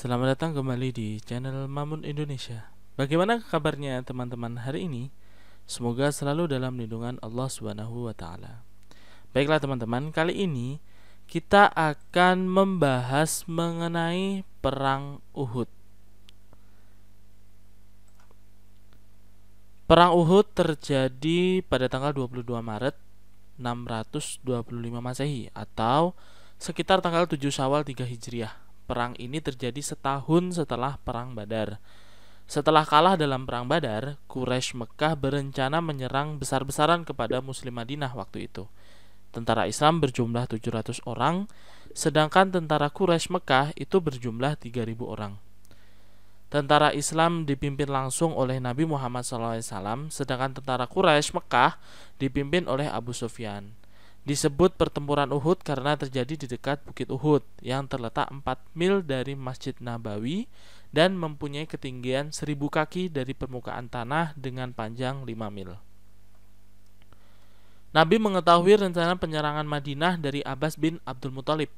Selamat datang kembali di channel Mamun Indonesia. Bagaimana kabarnya teman-teman hari ini? Semoga selalu dalam lindungan Allah Subhanahu wa taala. Baiklah teman-teman, kali ini kita akan membahas mengenai perang Uhud. Perang Uhud terjadi pada tanggal 22 Maret 625 Masehi atau sekitar tanggal 7 Syawal 3 Hijriah perang ini terjadi setahun setelah Perang Badar. Setelah kalah dalam Perang Badar, Quraisy Mekah berencana menyerang besar-besaran kepada Muslim Madinah waktu itu. Tentara Islam berjumlah 700 orang, sedangkan tentara Quraisy Mekah itu berjumlah 3.000 orang. Tentara Islam dipimpin langsung oleh Nabi Muhammad SAW, sedangkan tentara Quraisy Mekah dipimpin oleh Abu Sufyan. Disebut pertempuran Uhud karena terjadi di dekat Bukit Uhud yang terletak 4 mil dari Masjid Nabawi dan mempunyai ketinggian 1000 kaki dari permukaan tanah dengan panjang 5 mil. Nabi mengetahui rencana penyerangan Madinah dari Abbas bin Abdul Muthalib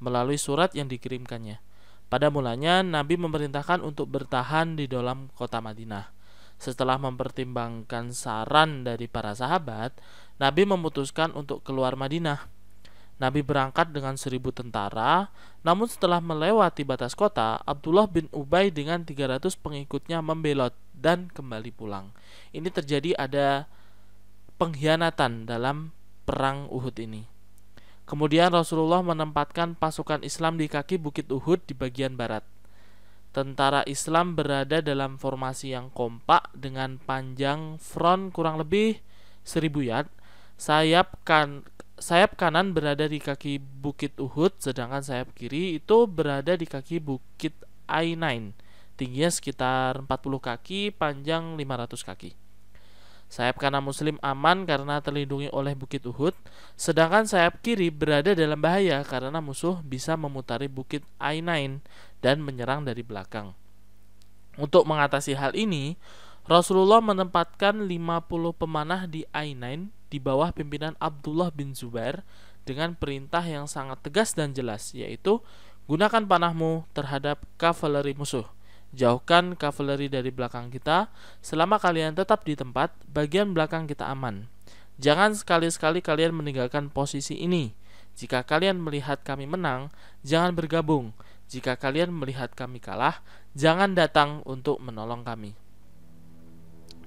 melalui surat yang dikirimkannya. Pada mulanya, Nabi memerintahkan untuk bertahan di dalam kota Madinah. Setelah mempertimbangkan saran dari para sahabat, Nabi memutuskan untuk keluar Madinah. Nabi berangkat dengan seribu tentara, namun setelah melewati batas kota, Abdullah bin Ubay dengan 300 pengikutnya membelot dan kembali pulang. Ini terjadi ada pengkhianatan dalam perang Uhud ini. Kemudian Rasulullah menempatkan pasukan Islam di kaki Bukit Uhud di bagian barat. Tentara Islam berada dalam formasi yang kompak dengan panjang front kurang lebih 1000 yard. Sayap kan sayap kanan berada di kaki Bukit Uhud, sedangkan sayap kiri itu berada di kaki Bukit I9. Tingginya sekitar 40 kaki, panjang 500 kaki. Sayap kanan Muslim aman karena terlindungi oleh Bukit Uhud, sedangkan sayap kiri berada dalam bahaya karena musuh bisa memutari Bukit I9 dan menyerang dari belakang. Untuk mengatasi hal ini, Rasulullah menempatkan 50 pemanah di Ainain di bawah pimpinan Abdullah bin Zubair dengan perintah yang sangat tegas dan jelas, yaitu gunakan panahmu terhadap kavaleri musuh. Jauhkan kavaleri dari belakang kita, selama kalian tetap di tempat, bagian belakang kita aman. Jangan sekali-sekali kalian meninggalkan posisi ini. Jika kalian melihat kami menang, jangan bergabung. Jika kalian melihat kami kalah, jangan datang untuk menolong kami.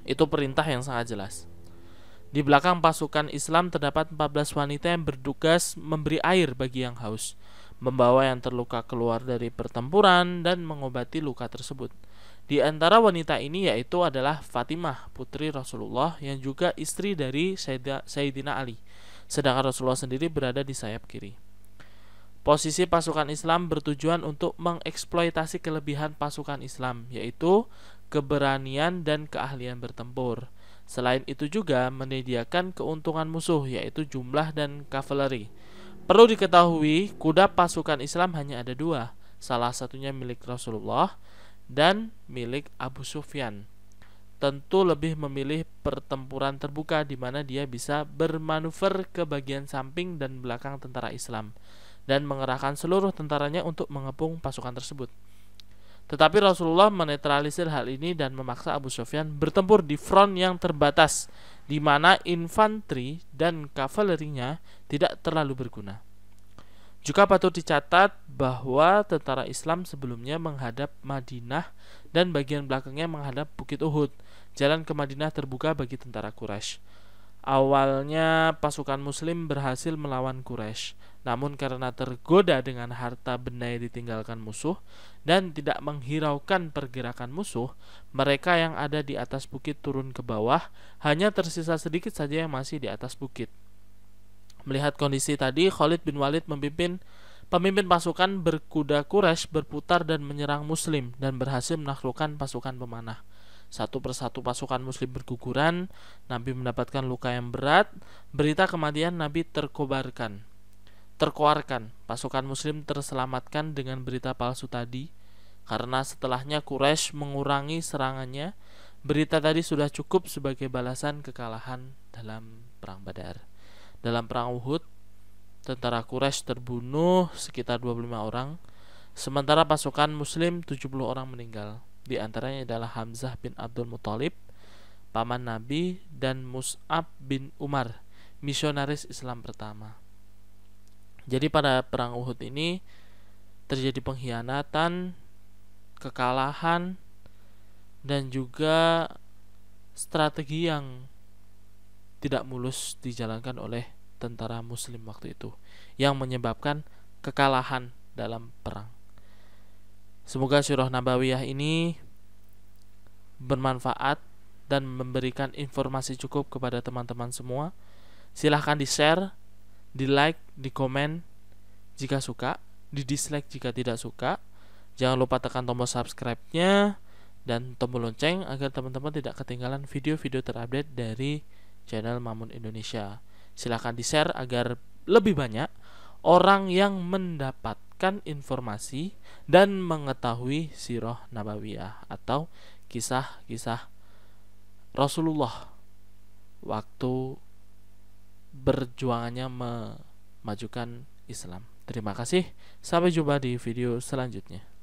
Itu perintah yang sangat jelas. Di belakang pasukan Islam terdapat 14 wanita yang bertugas memberi air bagi yang haus, membawa yang terluka keluar dari pertempuran dan mengobati luka tersebut. Di antara wanita ini yaitu adalah Fatimah, putri Rasulullah yang juga istri dari Sayyidina Ali. Sedangkan Rasulullah sendiri berada di sayap kiri. Posisi pasukan Islam bertujuan untuk mengeksploitasi kelebihan pasukan Islam, yaitu keberanian dan keahlian bertempur. Selain itu juga menyediakan keuntungan musuh, yaitu jumlah dan kavaleri. Perlu diketahui, kuda pasukan Islam hanya ada dua, salah satunya milik Rasulullah dan milik Abu Sufyan. Tentu lebih memilih pertempuran terbuka di mana dia bisa bermanuver ke bagian samping dan belakang tentara Islam dan mengerahkan seluruh tentaranya untuk mengepung pasukan tersebut. Tetapi Rasulullah menetralisir hal ini dan memaksa Abu Sufyan bertempur di front yang terbatas, di mana infanteri dan kavalerinya tidak terlalu berguna. Juga patut dicatat bahwa tentara Islam sebelumnya menghadap Madinah dan bagian belakangnya menghadap Bukit Uhud. Jalan ke Madinah terbuka bagi tentara Quraisy. Awalnya pasukan muslim berhasil melawan Quraisy, namun karena tergoda dengan harta benda yang ditinggalkan musuh dan tidak menghiraukan pergerakan musuh, mereka yang ada di atas bukit turun ke bawah, hanya tersisa sedikit saja yang masih di atas bukit. Melihat kondisi tadi, Khalid bin Walid memimpin pemimpin pasukan berkuda Quraisy berputar dan menyerang muslim dan berhasil menaklukkan pasukan pemanah. Satu persatu pasukan muslim berguguran, Nabi mendapatkan luka yang berat, berita kematian Nabi terkobarkan. Terkoarkan, pasukan muslim terselamatkan dengan berita palsu tadi, karena setelahnya Quraisy mengurangi serangannya, berita tadi sudah cukup sebagai balasan kekalahan dalam perang Badar. Dalam perang Uhud, tentara Quraisy terbunuh sekitar 25 orang, sementara pasukan muslim 70 orang meninggal. Di antaranya adalah Hamzah bin Abdul Muthalib, paman Nabi dan Mus'ab bin Umar, misionaris Islam pertama. Jadi pada perang Uhud ini terjadi pengkhianatan, kekalahan dan juga strategi yang tidak mulus dijalankan oleh tentara muslim waktu itu yang menyebabkan kekalahan dalam perang. Semoga syurah nabawiyah ini bermanfaat dan memberikan informasi cukup kepada teman-teman semua. Silahkan di-share, di-like, di-komen jika suka, di-dislike jika tidak suka. Jangan lupa tekan tombol subscribe-nya dan tombol lonceng agar teman-teman tidak ketinggalan video-video terupdate dari channel Mamun Indonesia. Silahkan di-share agar lebih banyak orang yang mendapat mendapatkan informasi dan mengetahui sirah nabawiyah atau kisah-kisah Rasulullah waktu berjuangannya memajukan Islam. Terima kasih, sampai jumpa di video selanjutnya.